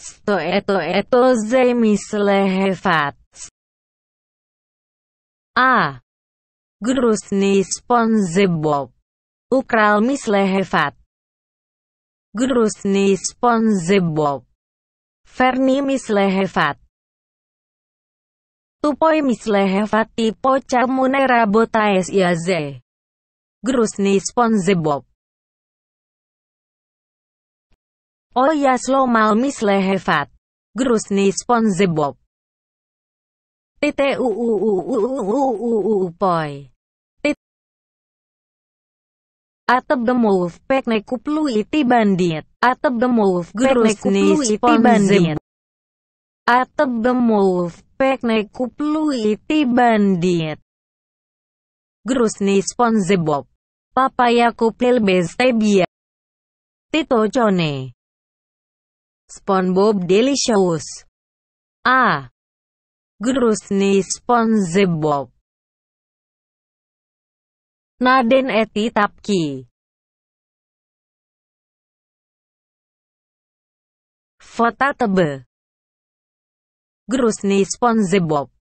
Sto eto eto ze misle hefat. A. Grusni SpongeBob. Ukral misle hefat. Grusni SpongeBob. ferni misle hefat. Tupoi misle hefat tipo camunera botaes iaze. Grusni SpongeBob. u u u SpongeBob. Poi. Atep the move kuplu iti bandit. Atep the move grusny SpongeBob. Atep the move kuplu iti bandit. Grusny SpongeBob. Papaya kupil bestebia. Tito Chone. SpongeBob Delicious. A. Grusny SpongeBob. Naden Eti Tapki. Fota tebe. Grusny SpongeBob.